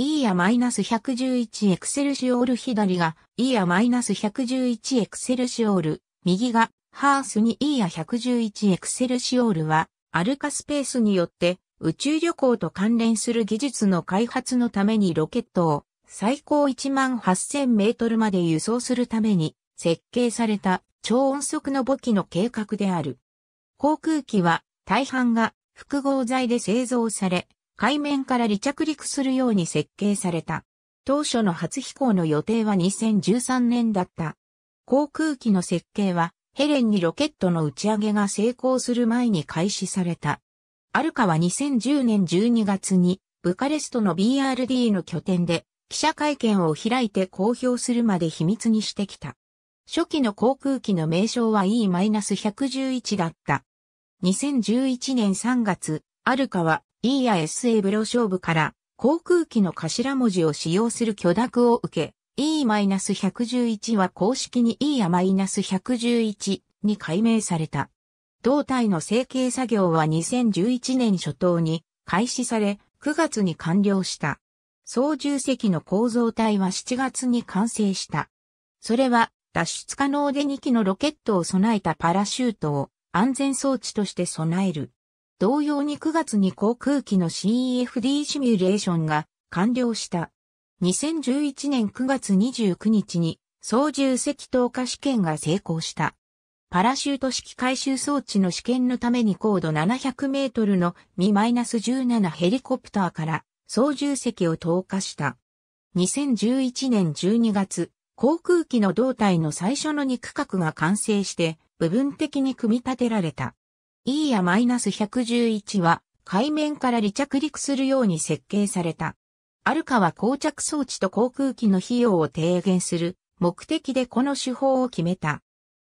イナス -111 エクセルシオール左がイナス -111 エクセルシオール、右がハースにイーヤ -111 エクセルシオールは、アルカスペースによって宇宙旅行と関連する技術の開発のためにロケットを最高1万8000メートルまで輸送するために設計された超音速の母機の計画である。航空機は大半が複合材で製造され、海面から離着陸するように設計された。当初の初飛行の予定は2013年だった。航空機の設計はヘレンにロケットの打ち上げが成功する前に開始された。アルカは2010年12月にブカレストの BRD の拠点で記者会見を開いて公表するまで秘密にしてきた。初期の航空機の名称は E-111 だった。2011年3月、アルカは E や SA ブロ勝負から航空機の頭文字を使用する許諾を受け、E-111 は公式に E や -111 に改名された。胴体の成形作業は2011年初頭に開始され、9月に完了した。操縦席の構造体は7月に完成した。それは脱出可能で2機のロケットを備えたパラシュートを安全装置として備える。同様に9月に航空機の CFD シミュレーションが完了した。2011年9月29日に操縦席投下試験が成功した。パラシュート式回収装置の試験のために高度700メートルのミ -17 ヘリコプターから操縦席を投下した。2011年12月、航空機の胴体の最初の2区画が完成して部分的に組み立てられた。いや -111 は海面から離着陸するように設計された。アルカは膠着装置と航空機の費用を低減する目的でこの手法を決めた。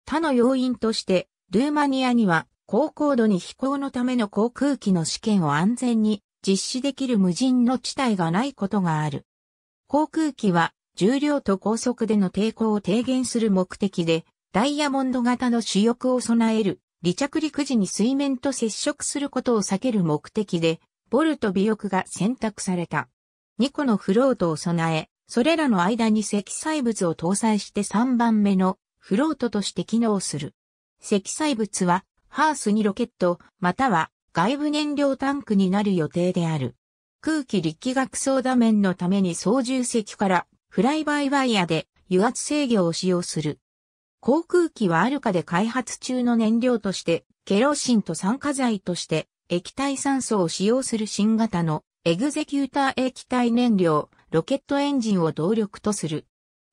他の要因として、ルーマニアには高高度に飛行のための航空機の試験を安全に実施できる無人の地帯がないことがある。航空機は重量と高速での抵抗を低減する目的でダイヤモンド型の主翼を備える離着陸時に水面と接触することを避ける目的で、ボルト尾翼が選択された。2個のフロートを備え、それらの間に積載物を搭載して3番目のフロートとして機能する。積載物は、ハースにロケット、または外部燃料タンクになる予定である。空気力学操舵面のために操縦席からフライバイワイヤで油圧制御を使用する。航空機はアルカで開発中の燃料として、ケロシンと酸化剤として、液体酸素を使用する新型のエグゼキューター液体燃料、ロケットエンジンを動力とする。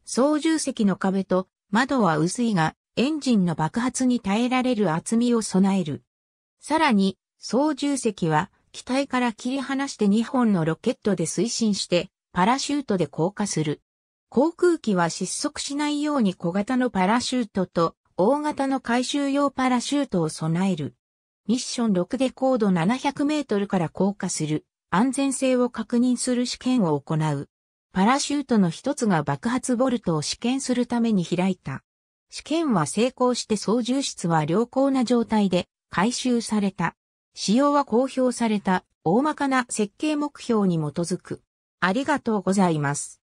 操縦席の壁と窓は薄いが、エンジンの爆発に耐えられる厚みを備える。さらに、操縦席は、機体から切り離して2本のロケットで推進して、パラシュートで降下する。航空機は失速しないように小型のパラシュートと大型の回収用パラシュートを備える。ミッション6で高度700メートルから降下する安全性を確認する試験を行う。パラシュートの一つが爆発ボルトを試験するために開いた。試験は成功して操縦室は良好な状態で回収された。使用は公表された大まかな設計目標に基づく。ありがとうございます。